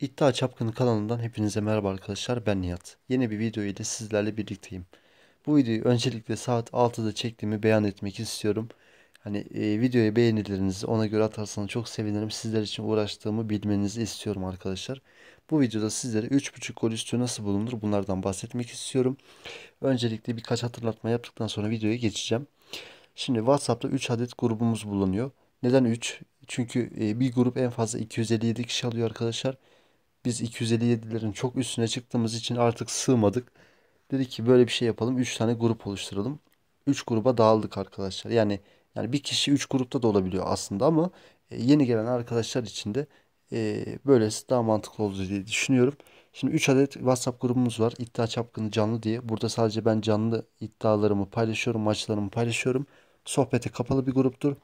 İddia Çapkını kanalından hepinize merhaba arkadaşlar ben Nihat. Yeni bir video ile sizlerle birlikteyim. Bu videoyu öncelikle saat 6'da çektiğimi beyan etmek istiyorum. Hani e, videoya beğenilerinizi ona göre atarsanız çok sevinirim. Sizler için uğraştığımı bilmenizi istiyorum arkadaşlar. Bu videoda sizlere 3.5 gol üstü nasıl bulunur bunlardan bahsetmek istiyorum. Öncelikle birkaç hatırlatma yaptıktan sonra videoya geçeceğim. Şimdi WhatsApp'ta 3 adet grubumuz bulunuyor. Neden 3? Çünkü e, bir grup en fazla 257 kişi alıyor arkadaşlar. Biz 257'lerin çok üstüne çıktığımız için artık sığmadık. Dedi ki böyle bir şey yapalım. 3 tane grup oluşturalım. 3 gruba dağıldık arkadaşlar. Yani yani bir kişi 3 grupta da olabiliyor aslında ama e, yeni gelen arkadaşlar için de e, böylesi daha mantıklı olur diye düşünüyorum. Şimdi 3 adet WhatsApp grubumuz var. İddia Çapkını Canlı diye. Burada sadece ben canlı iddialarımı paylaşıyorum, maçlarımı paylaşıyorum. Sohbete kapalı bir gruptur.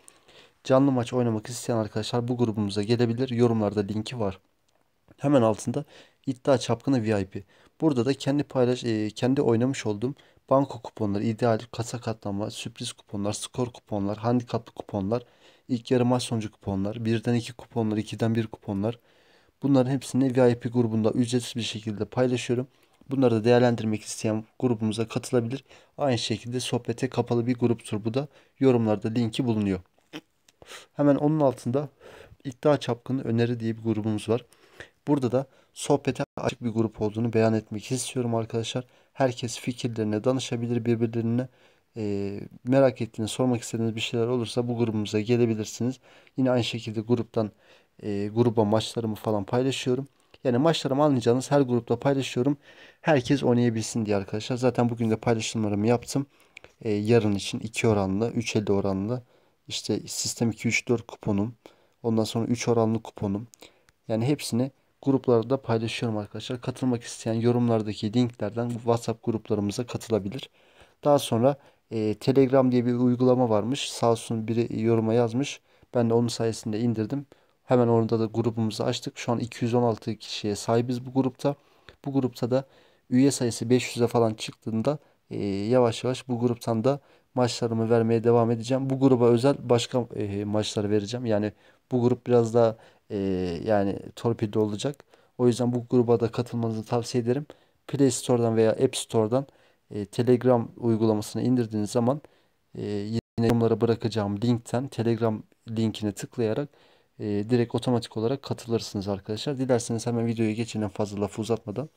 Canlı maç oynamak isteyen arkadaşlar bu grubumuza gelebilir. Yorumlarda linki var hemen altında iddia çapkını VIP. Burada da kendi paylaş e, kendi oynamış olduğum banko kuponları, ideal kasa katlama, sürpriz kuponlar, skor kuponlar, handikaplı kuponlar, ilk yarı maç sonucu kuponlar, birden iki kuponlar, ikiden bir kuponlar. Bunların hepsini VIP grubunda ücretsiz bir şekilde paylaşıyorum. Bunları da değerlendirmek isteyen grubumuza katılabilir. Aynı şekilde sohbete kapalı bir gruptur bu da. Yorumlarda linki bulunuyor. Hemen onun altında iddia çapkını öneri diye bir grubumuz var. Burada da sohbete açık bir grup olduğunu beyan etmek istiyorum arkadaşlar. Herkes fikirlerine danışabilir birbirlerine. E, merak ettiğiniz, sormak istediğiniz bir şeyler olursa bu grubumuza gelebilirsiniz. Yine aynı şekilde gruptan e, gruba maçlarımı falan paylaşıyorum. Yani maçlarımı anlayacağınız her grupta paylaşıyorum. Herkes oynayabilsin diye arkadaşlar. Zaten bugün de paylaşımlarımı yaptım. E, yarın için 2 oranlı, elde oranlı. İşte sistem 2-3-4 kuponum. Ondan sonra 3 oranlı kuponum. Yani hepsini gruplarda paylaşıyorum arkadaşlar. Katılmak isteyen yorumlardaki linklerden WhatsApp gruplarımıza katılabilir. Daha sonra e, Telegram diye bir uygulama varmış. Sağ olsun biri yoruma yazmış. Ben de onun sayesinde indirdim. Hemen orada da grubumuzu açtık. Şu an 216 kişiye sahibiz bu grupta. Bu grupta da üye sayısı 500'e falan çıktığında e, yavaş yavaş bu gruptan da maçlarımı vermeye devam edeceğim. Bu gruba özel başka e, maçları vereceğim. Yani bu grup biraz daha e, yani torpido olacak. O yüzden bu gruba da katılmanızı tavsiye ederim. Play Store'dan veya App Store'dan e, Telegram uygulamasını indirdiğiniz zaman e, yine yorumlara bırakacağım linkten Telegram linkine tıklayarak e, direkt otomatik olarak katılırsınız arkadaşlar. Dilerseniz hemen videoya geçelim fazla lafı uzatmadan.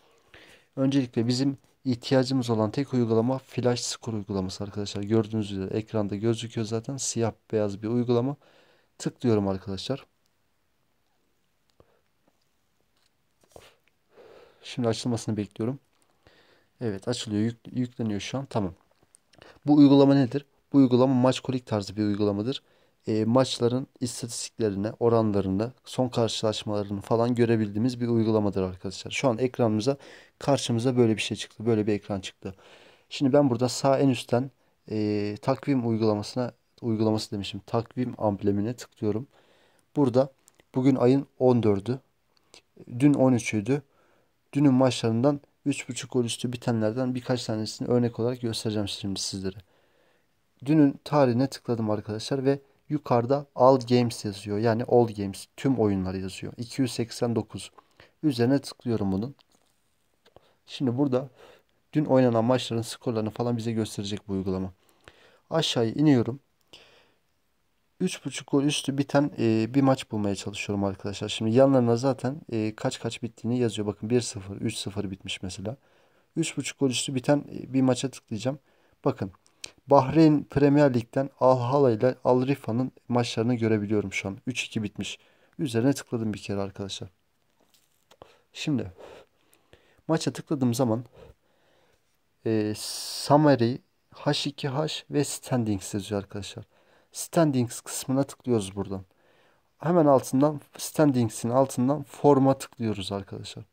Öncelikle bizim ihtiyacımız olan tek uygulama Flash Score uygulaması arkadaşlar. Gördüğünüz üzere ekranda gözüküyor zaten siyah beyaz bir uygulama. Tıklıyorum arkadaşlar. Şimdi açılmasını bekliyorum. Evet açılıyor. Yük, yükleniyor şu an. Tamam. Bu uygulama nedir? Bu uygulama maç kolik tarzı bir uygulamadır. E, maçların istatistiklerine, oranlarına, son karşılaşmalarını falan görebildiğimiz bir uygulamadır arkadaşlar. Şu an ekranımıza karşımıza böyle bir şey çıktı. Böyle bir ekran çıktı. Şimdi ben burada sağ en üstten e, takvim uygulamasına uygulaması demişim. Takvim amblemine tıklıyorum. Burada bugün ayın 14'ü. Dün 13'üydü. Dünün maçlarından 3.5 gol üstü bitenlerden birkaç tanesini örnek olarak göstereceğim şimdi sizlere. Dünün tarihine tıkladım arkadaşlar ve yukarıda All Games yazıyor. Yani All Games tüm oyunlar yazıyor. 289. Üzerine tıklıyorum bunun. Şimdi burada dün oynanan maçların skorlarını falan bize gösterecek bu uygulama. Aşağıya iniyorum. 3.5 gol üstü biten e, bir maç bulmaya çalışıyorum arkadaşlar. Şimdi yanlarına zaten e, kaç kaç bittiğini yazıyor. Bakın 1-0, 3-0 bitmiş mesela. 3.5 gol üstü biten e, bir maça tıklayacağım. Bakın Bahreyn Premier Lig'den Al ile Al Rifa'nın maçlarını görebiliyorum şu an. 3-2 bitmiş. Üzerine tıkladım bir kere arkadaşlar. Şimdi maça tıkladığım zaman e, Summary, H2H ve Standings yazıyor arkadaşlar. Standings kısmına tıklıyoruz buradan. Hemen altından Standings'in altından forma tıklıyoruz arkadaşlar.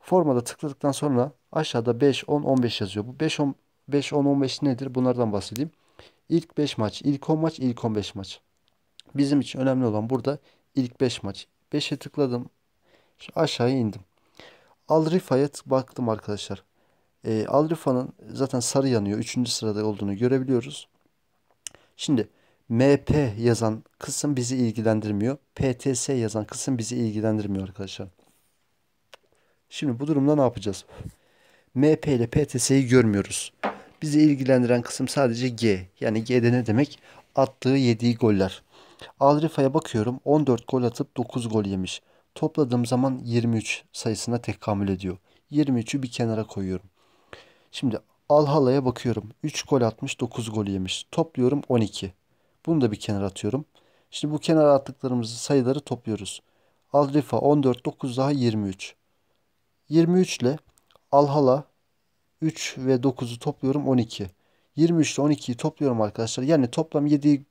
Formada tıkladıktan sonra aşağıda 5, 10, 15 yazıyor. Bu 5, 10, 5, 10, 15 nedir? Bunlardan bahsedeyim. İlk 5 maç, ilk 10 maç, ilk 15 maç. Bizim için önemli olan burada ilk 5 maç. 5'e tıkladım. Aşağıya indim. Alrifa'ya baktım arkadaşlar. E, ee, Alrifa'nın zaten sarı yanıyor. Üçüncü sırada olduğunu görebiliyoruz. Şimdi MP yazan kısım bizi ilgilendirmiyor. PTS yazan kısım bizi ilgilendirmiyor arkadaşlar. Şimdi bu durumda ne yapacağız? MP ile PTS'yi görmüyoruz. Bizi ilgilendiren kısım sadece G. Yani G'de ne demek? Attığı yediği goller. Alrifa'ya bakıyorum 14 gol atıp 9 gol yemiş. Topladığım zaman 23 sayısına tekamül ediyor. 23'ü bir kenara koyuyorum. Şimdi Alhala'ya bakıyorum. 3 gol atmış 9 gol yemiş. Topluyorum 12. Bunu da bir kenara atıyorum. Şimdi bu kenara attıklarımızı sayıları topluyoruz. Alrifa 14, 9 daha 23. 23 ile Alhala 3 ve 9'u topluyorum 12. 23 ile 12'yi topluyorum arkadaşlar. Yani toplam 7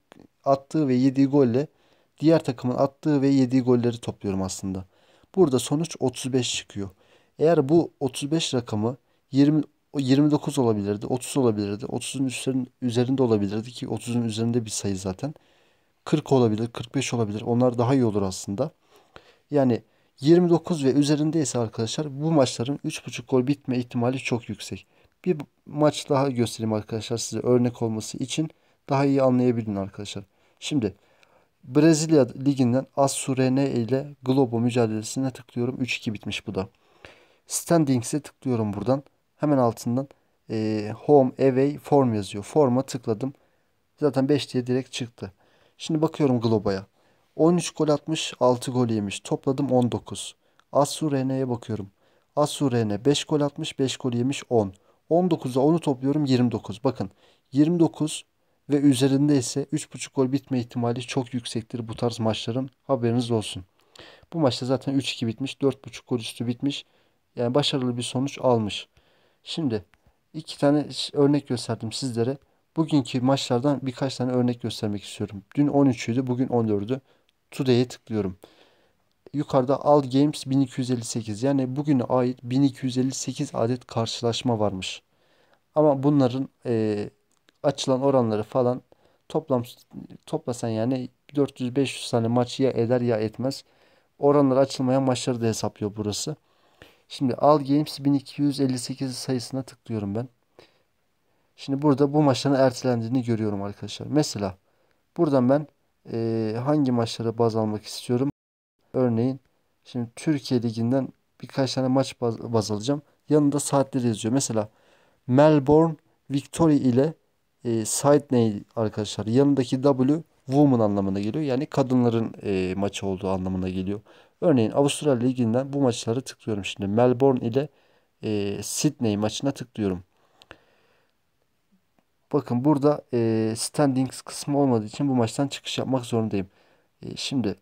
attığı ve 7 golle diğer takımın attığı ve 7 golleri topluyorum aslında. Burada sonuç 35 çıkıyor. Eğer bu 35 rakamı 20 o 29 olabilirdi, 30 olabilirdi. 30'un üzerinde olabilirdi ki 30'un üzerinde bir sayı zaten. 40 olabilir, 45 olabilir. Onlar daha iyi olur aslında. Yani 29 ve üzerindeyse arkadaşlar bu maçların 3.5 gol bitme ihtimali çok yüksek. Bir maç daha göstereyim arkadaşlar size örnek olması için daha iyi anlayabilin arkadaşlar. Şimdi Brezilya liginden Assurene ile Globo mücadelesine tıklıyorum. 3-2 bitmiş bu da. Standings'e tıklıyorum buradan. Hemen altından e, home away form yazıyor. Forma tıkladım. Zaten 5 diye direkt çıktı. Şimdi bakıyorum Globa'ya. 13 gol atmış 6 gol yemiş. Topladım 19. Asu Rene'ye bakıyorum. Asu Rene 5 gol atmış 5 gol yemiş 10. 19'da onu topluyorum 29. Bakın 29 ve üzerinde ise 3.5 gol bitme ihtimali çok yüksektir bu tarz maçların. Haberiniz olsun. Bu maçta zaten 3-2 bitmiş. 4.5 gol üstü bitmiş. Yani başarılı bir sonuç almış. Şimdi iki tane örnek gösterdim sizlere. Bugünkü maçlardan birkaç tane örnek göstermek istiyorum. Dün 13'üydü, bugün 14'ü. Today'e tıklıyorum. Yukarıda All Games 1258 yani bugüne ait 1258 adet karşılaşma varmış. Ama bunların e, açılan oranları falan toplam toplasan yani 400-500 tane maçı ya eder ya etmez. Oranlar açılmayan maçları da hesaplıyor burası. Şimdi Al Games 1258 sayısına tıklıyorum ben. Şimdi burada bu maçların ertelendiğini görüyorum arkadaşlar. Mesela buradan ben e, hangi maçlara baz almak istiyorum? Örneğin şimdi Türkiye Ligi'nden birkaç tane maç baz, baz alacağım. Yanında saatleri yazıyor. Mesela Melbourne Victory ile e, site arkadaşlar? Yanındaki W woman anlamına geliyor. Yani kadınların e, maçı olduğu anlamına geliyor. Örneğin Avustralya Ligi'nden bu maçları tıklıyorum şimdi. Melbourne ile e, Sydney maçına tıklıyorum. Bakın burada e, standings kısmı olmadığı için bu maçtan çıkış yapmak zorundayım. E, şimdi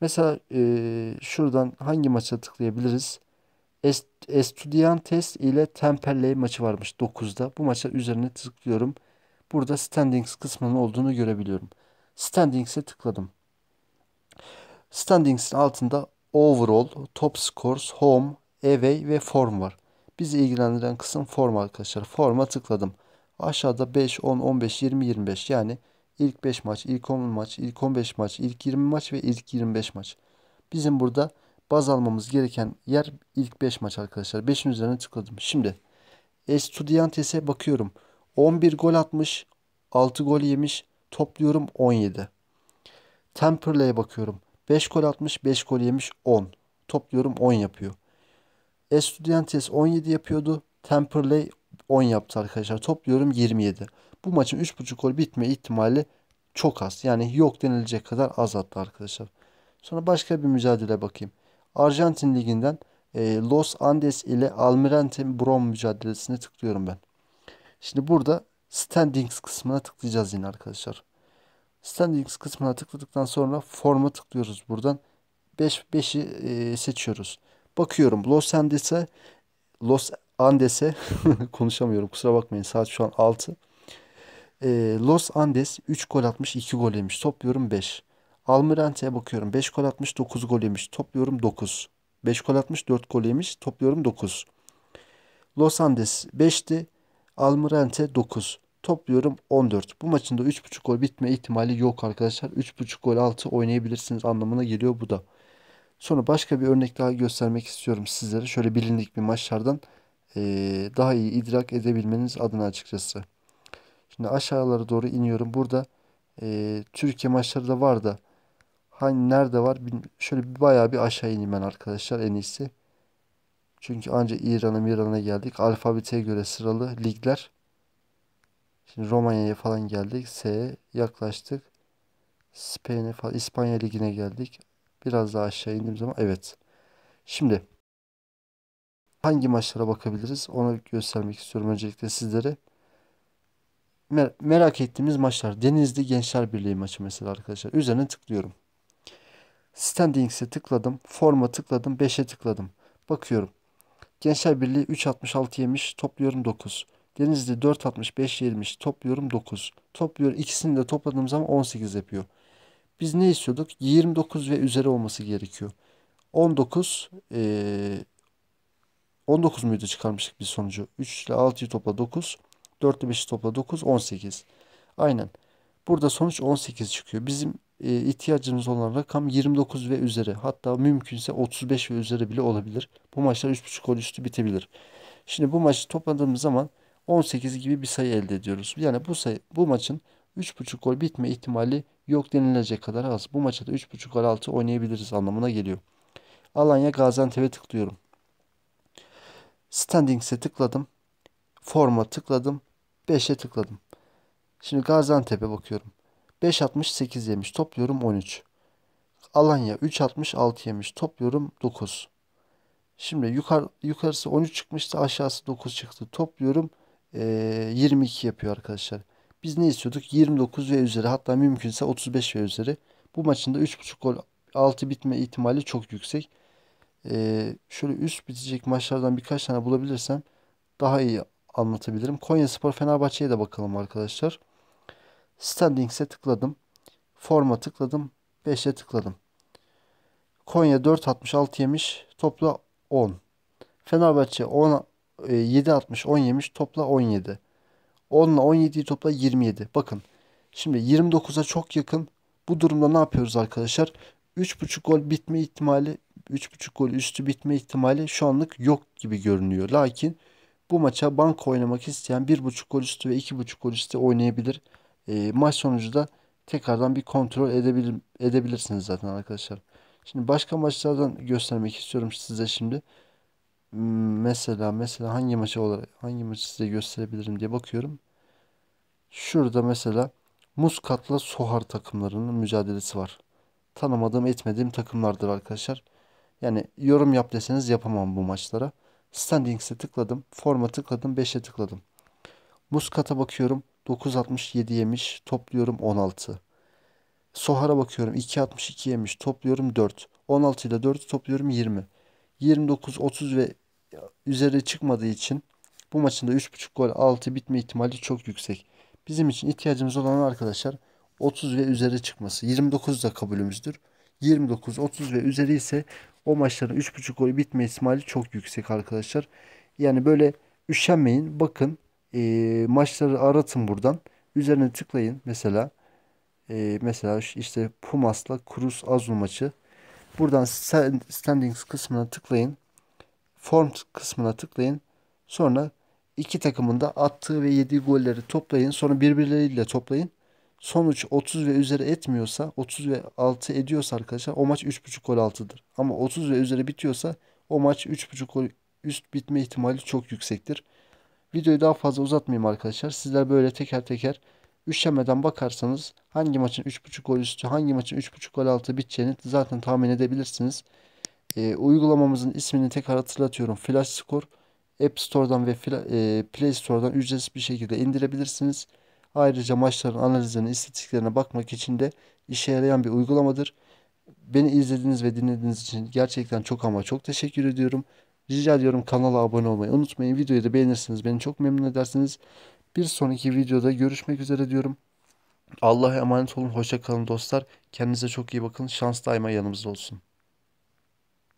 mesela e, şuradan hangi maça tıklayabiliriz? Estudiantes ile Temperley maçı varmış 9'da. Bu maça üzerine tıklıyorum. Burada standings kısmının olduğunu görebiliyorum. Standings'e tıkladım. Standings'in altında Overall, Top Scores, Home, Away ve Form var. Bizi ilgilendiren kısım form arkadaşlar. Forma tıkladım. Aşağıda 5, 10, 15, 20, 25 yani ilk 5 maç, ilk 10 maç, ilk 15 maç, ilk 20 maç ve ilk 25 maç. Bizim burada baz almamız gereken yer ilk 5 maç arkadaşlar. 5'in üzerine tıkladım. Şimdi Estudiantes'e bakıyorum. 11 gol atmış, 6 gol yemiş, Topluyorum 17. Temperley'e bakıyorum. 5 gol atmış 5 gol yemiş 10. Topluyorum 10 yapıyor. Estudiantes 17 yapıyordu. Temperley 10 yaptı arkadaşlar. Topluyorum 27. Bu maçın 3.5 gol bitme ihtimali çok az. Yani yok denilecek kadar az attı arkadaşlar. Sonra başka bir mücadele bakayım. Arjantin Ligi'nden e, Los Andes ile Almirante Brom mücadelesine tıklıyorum ben. Şimdi burada Standings kısmına tıklayacağız yine arkadaşlar. Standings kısmına tıkladıktan sonra forma tıklıyoruz buradan. 5 5'i e, seçiyoruz. Bakıyorum Los Andes'e Los Andes'e konuşamıyorum kusura bakmayın saat şu an 6. E, Los Andes 3 gol atmış 2 gol yemiş topluyorum 5. Almirante'ye bakıyorum 5 gol atmış 9 gol yemiş topluyorum 9. 5 gol atmış 4 gol yemiş topluyorum 9. Los Andes 5'ti Almirante 9. Topluyorum 14. Bu maçın da 3.5 gol bitme ihtimali yok arkadaşlar. 3.5 gol altı oynayabilirsiniz anlamına geliyor bu da. Sonra başka bir örnek daha göstermek istiyorum sizlere. Şöyle bilindik bir maçlardan daha iyi idrak edebilmeniz adına açıkçası. Şimdi aşağılara doğru iniyorum. Burada e, Türkiye maçları da var da hani nerede var? Şöyle bir bayağı bir aşağı ineyim ben arkadaşlar en iyisi. Çünkü ancak İran'a Miran'a geldik. Alfabeteye göre sıralı ligler. Şimdi Romanya'ya falan geldik. S'ye yaklaştık. Spain'e falan İspanya Ligi'ne geldik. Biraz daha aşağı indiğim zaman evet. Şimdi hangi maçlara bakabiliriz onu göstermek istiyorum öncelikle sizlere. Mer merak ettiğimiz maçlar. Denizli Gençler Birliği maçı mesela arkadaşlar. Üzerine tıklıyorum. Standings'e tıkladım. Forma tıkladım. 5'e tıkladım. Bakıyorum. Gençler Birliği 3.66 yemiş topluyorum 9. Denizli 4.65 yemiş topluyorum 9. Topluyor ikisini de topladığım zaman 18 yapıyor. Biz ne istiyorduk? 29 ve üzeri olması gerekiyor. 19 e, 19 muydu çıkarmıştık bir sonucu? 3 ile 6'yı topla 9. 4 ile 5'i topla 9. 18. Aynen. Burada sonuç 18 çıkıyor. Bizim e, ihtiyacınız olan rakam 29 ve üzeri. Hatta mümkünse 35 ve üzeri bile olabilir. Bu maçlar 3.5 gol üstü bitebilir. Şimdi bu maçı topladığımız zaman 18 gibi bir sayı elde ediyoruz. Yani bu sayı bu maçın 3.5 gol bitme ihtimali yok denilecek kadar az. Bu maçta da 3.5 gol altı oynayabiliriz anlamına geliyor. Alanya Gaziantep'e tıklıyorum. Standings'e tıkladım. Forma tıkladım. 5'e tıkladım. Şimdi Gaziantep'e bakıyorum. 5.68 yemiş. Topluyorum 13. Alanya 3.66 yemiş. Topluyorum 9. Şimdi yukarı, yukarısı 13 çıkmıştı. Aşağısı 9 çıktı. Topluyorum e, 22 yapıyor arkadaşlar. Biz ne istiyorduk? 29 ve üzeri hatta mümkünse 35 ve üzeri. Bu maçında 3.5 gol 6 bitme ihtimali çok yüksek. E, şöyle üst bitecek maçlardan birkaç tane bulabilirsem daha iyi anlatabilirim. Konya Spor Fenerbahçe'ye de bakalım arkadaşlar. Standings'e tıkladım. Forma tıkladım. 5'e tıkladım. Konya 4.66 yemiş. Topla 10. Fenerbahçe 10 60 10 yemiş. Topla 17. 10 ile 17'yi topla 27. Bakın şimdi 29'a çok yakın. Bu durumda ne yapıyoruz arkadaşlar? 3.5 gol bitme ihtimali 3.5 gol üstü bitme ihtimali şu anlık yok gibi görünüyor. Lakin bu maça banka oynamak isteyen 1.5 gol üstü ve 2.5 gol üstü oynayabilir. E, maç sonucu da tekrardan bir kontrol edebilir, edebilirsiniz zaten arkadaşlar. Şimdi başka maçlardan göstermek istiyorum size şimdi. Hmm, mesela mesela hangi maçı olarak hangi maçı size gösterebilirim diye bakıyorum. Şurada mesela Muskat'la Sohar takımlarının mücadelesi var. Tanımadığım etmediğim takımlardır arkadaşlar. Yani yorum yap deseniz yapamam bu maçlara. Standings'e tıkladım. Forma tıkladım. 5'e tıkladım. Muskat'a bakıyorum. 9.67 yemiş. Topluyorum 16. Sohara bakıyorum 2.62 yemiş. Topluyorum 4. 16 ile 4 topluyorum 20. 29, 30 ve üzeri çıkmadığı için bu maçında da 3.5 gol 6 bitme ihtimali çok yüksek. Bizim için ihtiyacımız olan arkadaşlar 30 ve üzeri çıkması. 29 da kabulümüzdür. 29, 30 ve üzeri ise o maçların 3.5 gol bitme ihtimali çok yüksek arkadaşlar. Yani böyle üşenmeyin. Bakın e, maçları aratın buradan. Üzerine tıklayın mesela. E, mesela işte Pumas'la Cruz Azul maçı. Buradan standings kısmına tıklayın. Form kısmına tıklayın. Sonra iki takımın da attığı ve yediği golleri toplayın. Sonra birbirleriyle toplayın. Sonuç 30 ve üzeri etmiyorsa 30 ve 6 ediyorsa arkadaşlar o maç 3.5 gol altıdır. Ama 30 ve üzeri bitiyorsa o maç 3.5 gol üst bitme ihtimali çok yüksektir. Videoyu daha fazla uzatmayayım arkadaşlar. Sizler böyle teker teker üşlemeden bakarsanız hangi maçın 3.5 gol üstü hangi maçın 3.5 gol altı biteceğini zaten tahmin edebilirsiniz. E, uygulamamızın ismini tekrar hatırlatıyorum. Flash Score App Store'dan ve e, Play Store'dan ücretsiz bir şekilde indirebilirsiniz. Ayrıca maçların analizlerine, istatistiklerine bakmak için de işe yarayan bir uygulamadır. Beni izlediğiniz ve dinlediğiniz için gerçekten çok ama çok teşekkür ediyorum. Rica ediyorum kanala abone olmayı unutmayın. Videoyu da beğenirsiniz. Beni çok memnun edersiniz. Bir sonraki videoda görüşmek üzere diyorum. Allah'a emanet olun. Hoşça kalın dostlar. Kendinize çok iyi bakın. Şans daima yanımızda olsun.